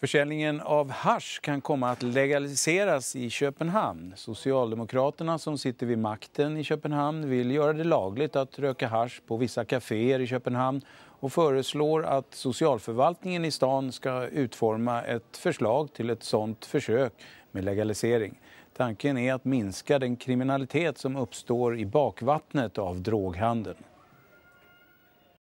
Försäljningen av hash kan komma att legaliseras i Köpenhamn. Socialdemokraterna som sitter vid makten i Köpenhamn vill göra det lagligt att röka hash på vissa kaféer i Köpenhamn och föreslår att socialförvaltningen i stan ska utforma ett förslag till ett sådant försök med legalisering. Tanken är att minska den kriminalitet som uppstår i bakvattnet av droghandeln.